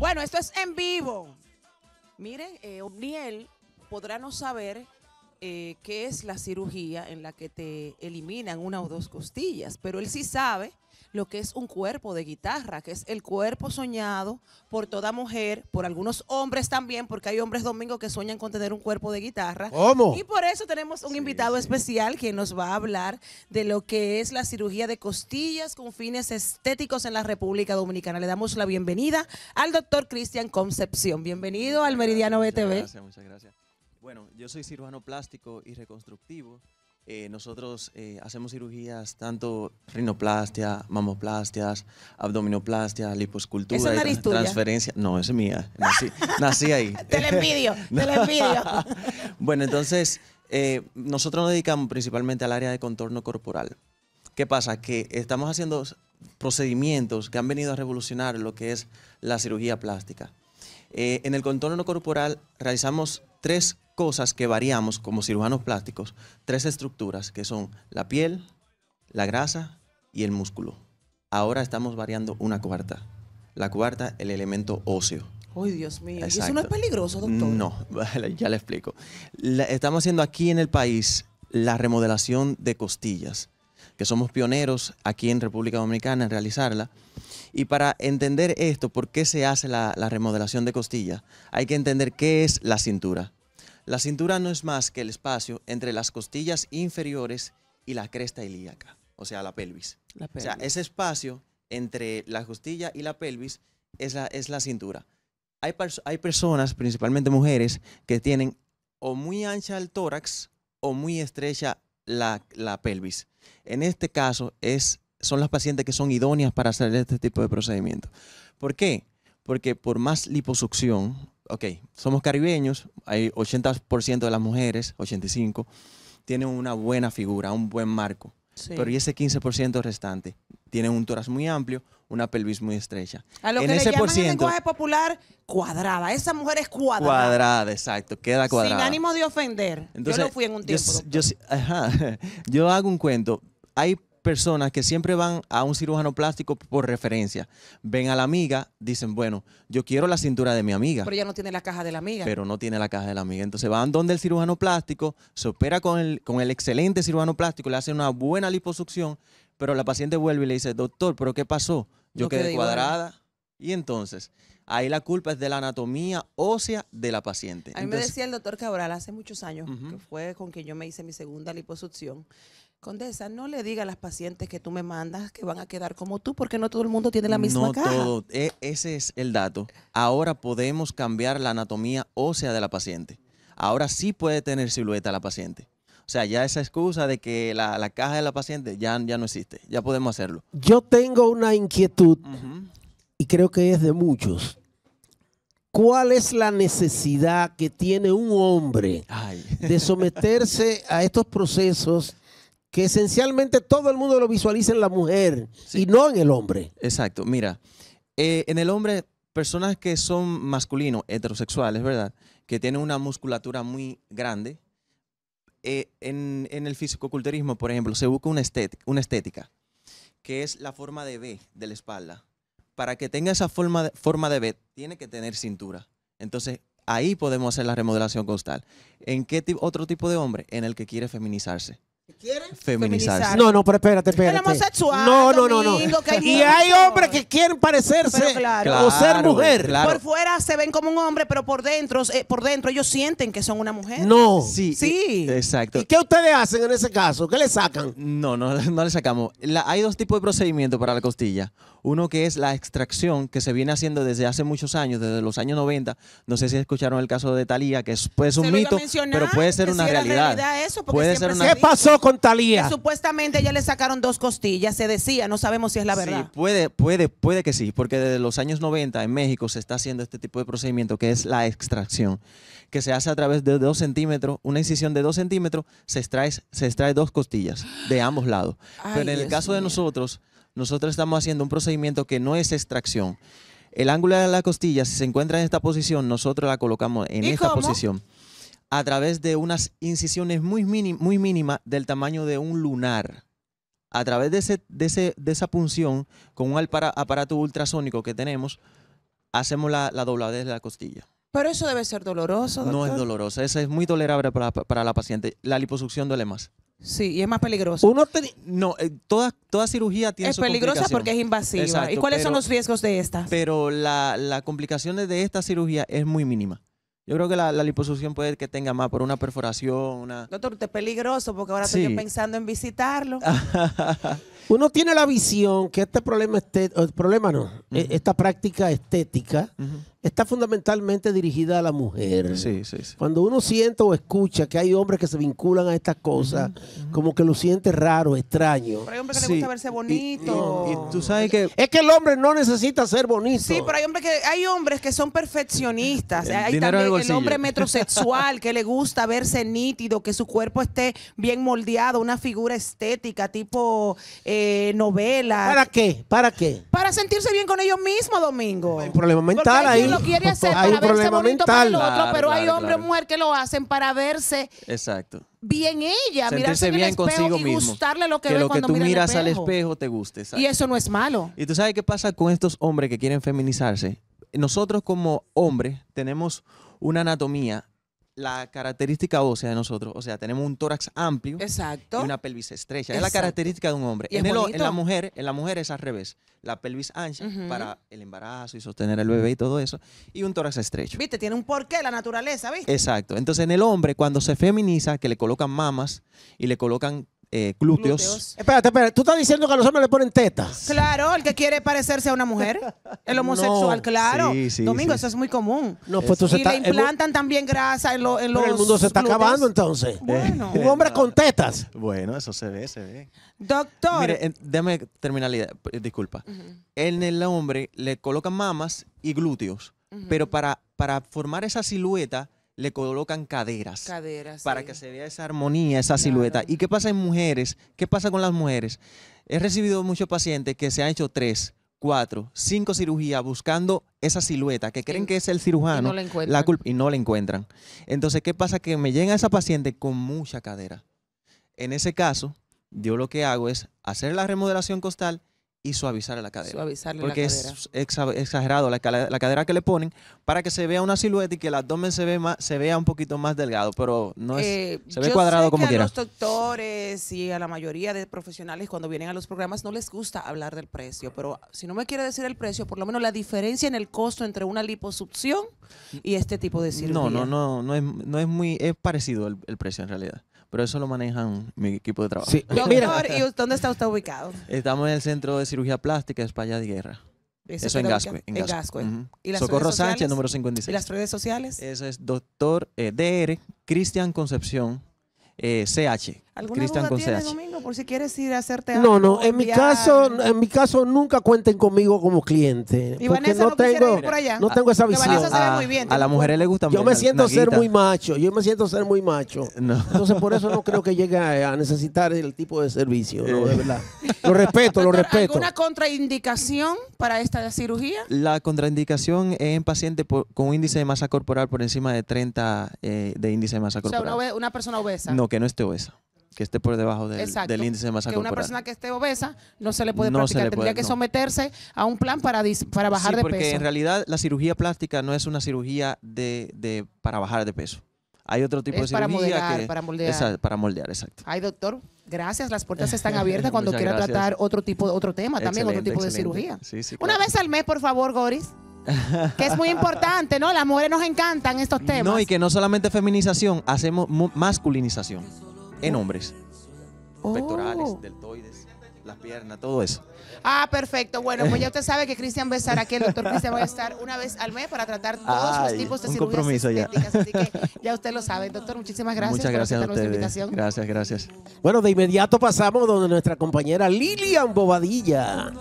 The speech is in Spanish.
Bueno, esto es en vivo. Miren, eh, Omniel podrá no saber eh, qué es la cirugía en la que te eliminan una o dos costillas, pero él sí sabe lo que es un cuerpo de guitarra, que es el cuerpo soñado por toda mujer, por algunos hombres también, porque hay hombres domingos que sueñan con tener un cuerpo de guitarra. ¿Cómo? Y por eso tenemos un invitado especial que nos va a hablar de lo que es la cirugía de costillas con fines estéticos en la República Dominicana. Le damos la bienvenida al doctor Cristian Concepción. Bienvenido al Meridiano BTV. muchas gracias. Bueno, yo soy cirujano plástico y reconstructivo eh, nosotros eh, hacemos cirugías tanto rinoplastia, mamoplastias, abdominoplastia, liposcultura, transferencia. No, esa es mía. Nací, ahí. te la envidio, te envidio. bueno, entonces, eh, nosotros nos dedicamos principalmente al área de contorno corporal. ¿Qué pasa? Que estamos haciendo procedimientos que han venido a revolucionar lo que es la cirugía plástica. en el contorno corporal realizamos tres cosas que variamos como cirujanos plásticos, tres estructuras que son la piel, la grasa y el músculo. Ahora estamos variando una cuarta. La cuarta, el elemento óseo. ¡Ay, Dios mío! ¿Eso no es peligroso, doctor? No, ya le explico. estamos haciendo aquí en el país la remodelación de costillas, que somos pioneros aquí en República Dominicana en realizarla. Y para entender esto, por qué se hace la, la remodelación de costillas, hay que entender qué es la cintura. La cintura no es más que el espacio entre las costillas inferiores y la cresta ilíaca, o sea, la pelvis. O sea, ese espacio entre la costilla y la pelvis es la, es la cintura. Hay, hay personas, principalmente mujeres, que tienen o muy ancha el tórax o muy estrecha la, pelvis. En este caso, es, son las pacientes que son idóneas para hacer este tipo de procedimiento. ¿Por qué? Porque por más liposucción, ok, somos caribeños, hay 80% de las mujeres, 85, tienen una buena figura, un buen marco. Pero y ese 15% restante tienen un tórax muy amplio, una pelvis muy estrecha. A lo en que ese le llaman en lenguaje popular cuadrada. Esa mujer es cuadrada. Cuadrada, exacto. Queda cuadrada. Sin ánimo de ofender. yo lo fui en un tiempo. Yo, yo hago un cuento. Hay personas que siempre van a un cirujano plástico por referencia. Ven a la amiga, dicen, bueno, yo quiero la cintura de mi amiga. Pero ya no tiene la caja de la amiga. Pero no tiene la caja de la amiga. Entonces van donde el cirujano plástico, se opera con el, con el excelente cirujano plástico, le hace una buena liposucción, pero la paciente vuelve y le dice, doctor, ¿pero qué pasó? Yo quedé, cuadrada. Y entonces, ahí la culpa es de la anatomía ósea de la paciente. A mí me decía el doctor Cabral hace muchos años, que fue con quien yo me hice mi segunda liposucción, Condesa, no le diga a las pacientes que tú me mandas que van a quedar como tú, porque no todo el mundo tiene la misma no caja. Todo. E, ese es el dato. Ahora podemos cambiar la anatomía ósea de la paciente. Ahora sí puede tener silueta la paciente. O sea, ya esa excusa de que la, caja de la paciente ya, ya no existe. Ya podemos hacerlo. Yo tengo una inquietud y creo que es de muchos. ¿Cuál es la necesidad que tiene un hombre de someterse a estos procesos que esencialmente todo el mundo lo visualiza en la mujer y no en el hombre. Exacto, mira, eh, en el hombre, personas que son masculinos, heterosexuales, ¿verdad? Que tienen una musculatura muy grande. Eh, en, el el fisicoculturismo, por ejemplo, se busca una estética, que es la forma de B de la espalda. Para que tenga esa forma de, forma de B, tiene que tener cintura. Entonces, ahí podemos hacer la remodelación costal. ¿En qué otro tipo de hombre? En el que quiere feminizarse quieren feminizarse? No, no, pero espérate, espérate. homosexual, no, no, no, y hay hombres que quieren parecerse o ser mujer. Por fuera se ven como un hombre, pero por dentro, eh, por dentro ellos sienten que son una mujer. No. Sí. Sí. Eh, exacto. ¿Y qué ustedes hacen en ese caso? ¿Qué le sacan? No, no, no le sacamos. hay dos tipos de procedimiento para la costilla. Uno que es la extracción que se viene haciendo desde hace muchos años, desde los años 90. No sé si escucharon el caso de Talía, que es, puede un mito, pero puede ser una realidad. eso, puede ser ¿Qué pasó con Talía? Supuestamente ya le sacaron dos costillas, se decía, no sabemos si es la verdad. Sí, puede, puede, puede que sí, porque desde los años 90 en México se está haciendo este tipo de procedimiento que es la extracción, que se hace a través de dos centímetros, una incisión de dos centímetros, se extrae, se extrae dos costillas de ambos lados. Pero en el caso de nosotros, nosotros estamos haciendo un procedimiento que no es extracción. El ángulo de la costilla, si se encuentra en esta posición, nosotros la colocamos en esta posición a través de unas incisiones muy, muy mínimas del tamaño de un lunar. A través de, ese, de, ese, de esa punción, con un aparato ultrasónico que tenemos, hacemos la, la de la costilla. Pero eso debe ser doloroso. No es doloroso, eso es muy tolerable para, la paciente. La liposucción duele más. Sí, y es más peligroso. no, eh, toda, toda cirugía tiene es peligrosa porque es invasiva. ¿Y cuáles son los riesgos de esta? Pero la, la complicación de esta cirugía es muy mínima. Yo creo que la, liposucción puede que tenga más por una perforación, una... Doctor, usted es peligroso porque ahora estoy pensando en visitarlo. Uno tiene la visión que este problema esté, el problema no, e, esta práctica estética está fundamentalmente dirigida a la mujer. Sí, sí, sí. Cuando uno siente o escucha que hay hombres que se vinculan a estas cosas, como que lo siente raro, extraño. Pero hay hombres que les gusta verse bonito. Y, tú sabes que... Es que el hombre no necesita ser bonito. Sí, pero hay hombres que, hay hombres que son perfeccionistas. hay también el, hombre metrosexual que le gusta verse nítido, que su cuerpo esté bien moldeado, una figura estética tipo eh, novela. ¿Para qué? ¿Para qué? Para sentirse bien con yo ellos Domingo. Hay problema mental ahí. lo quiere hacer hay para verse bonito para el otro, pero hay hombres claro. o mujeres que lo hacen para verse Exacto. bien ella, mirarse bien consigo y mismo. gustarle lo que, lo que tú miras al espejo te guste. Y eso no es malo. Y tú sabes qué pasa con estos hombres que quieren feminizarse. Nosotros como hombres tenemos una anatomía la característica ósea de nosotros. O sea, tenemos un tórax amplio Exacto. y una pelvis estrecha. Es la característica de un hombre. En, en, la mujer, en la mujer es al revés. La pelvis ancha para el embarazo y sostener al bebé y todo eso. Y un tórax estrecho. Viste, tiene un porqué la naturaleza, ¿viste? Exacto. Entonces, en el hombre, cuando se feminiza, que le colocan mamas y le colocan eh, glúteos. Espérate, espérate. Tú estás diciendo que a los hombres le ponen tetas. Claro, el que quiere parecerse a una mujer. El homosexual, claro. Sí, Domingo, eso es muy común. No, pues tú se y le implantan también grasa en, los Pero el mundo se está acabando entonces. Un hombre con tetas. Bueno, eso se ve, se ve. Doctor. Mire, en- déjame eh, disculpa. En el hombre le colocan mamas y glúteos, pero para, para formar esa silueta le colocan caderas. Caderas. Para que se vea esa armonía, esa silueta. ¿Y qué pasa en mujeres? ¿Qué pasa con las mujeres? He recibido muchos pacientes que se han hecho tres, cuatro, cinco cirugías buscando esa silueta, que creen que es el cirujano, la, culpa, y no la encuentran. Entonces, ¿qué pasa? Que me llega esa paciente con mucha cadera. En ese caso, yo lo que hago es hacer la remodelación costal y suavizarle la cadera. porque es exagerado la, cadera que le ponen para que se vea una silueta y que el abdomen se, ve se vea un poquito más delgado, pero no es, eh, se ve cuadrado como que quiera. A los doctores y a la mayoría de profesionales cuando vienen a los programas no les gusta hablar del precio, pero si no me quiere decir el precio, por lo menos la diferencia en el costo entre una liposucción y este tipo de cirugía. No, no, no, no es, no es muy, es parecido el precio en realidad pero eso lo manejan mi equipo de trabajo. Sí. Doctor, ¿y dónde está usted ubicado? Estamos en el Centro de Cirugía Plástica de España de Guerra. Eso, en Gascoy. En Socorro Sánchez, número 56. ¿Y las redes sociales? Eso es doctor eh, DR Cristian Concepción CH. Eh, Cristian Concepción por si quieres ir a hacerte algo. No, no, en mi caso, en mi caso nunca cuenten conmigo como cliente. Y porque Vanessa no, tengo, por allá. no tengo esa visión. A las mujeres les gusta Yo me siento ser muy macho, yo me siento ser muy macho. Entonces por eso no creo que llegue a, necesitar el tipo de servicio, eh. Lo respeto, lo respeto. ¿Alguna contraindicación para esta cirugía? La contraindicación es en paciente con índice de masa corporal por encima de 30 eh, de índice de masa corporal. O sea, una persona obesa. No, que no esté obesa que esté por debajo del, índice de masa que corporal. Que una persona que esté obesa no se le puede no practicar, tendría que someterse a un plan para, para bajar de peso. Porque en realidad la cirugía plástica no es una cirugía de, de para bajar de peso. Hay otro tipo de cirugía para moldear, para moldear. Esa, para moldear, exacto. Ay, doctor, gracias. Las puertas están abiertas cuando quiera tratar otro tipo, otro tema también, otro tipo de cirugía. Una vez al mes, por favor, Goris. que es muy importante, ¿no? Las mujeres nos encantan estos temas. No, y que no solamente feminización, hacemos masculinización en hombres. Oh. Pectorales, deltoides, las piernas, todo eso. Ah, perfecto. Bueno, pues ya usted sabe que Cristian va a estar aquí, el doctor Cristian va a estar una vez al mes para tratar todos los tipos de un cirugías compromiso ya. Así que ya usted lo sabe. Doctor, muchísimas gracias Muchas gracias por a invitación. Gracias, gracias. Bueno, de inmediato pasamos donde nuestra compañera Lilian Bobadilla.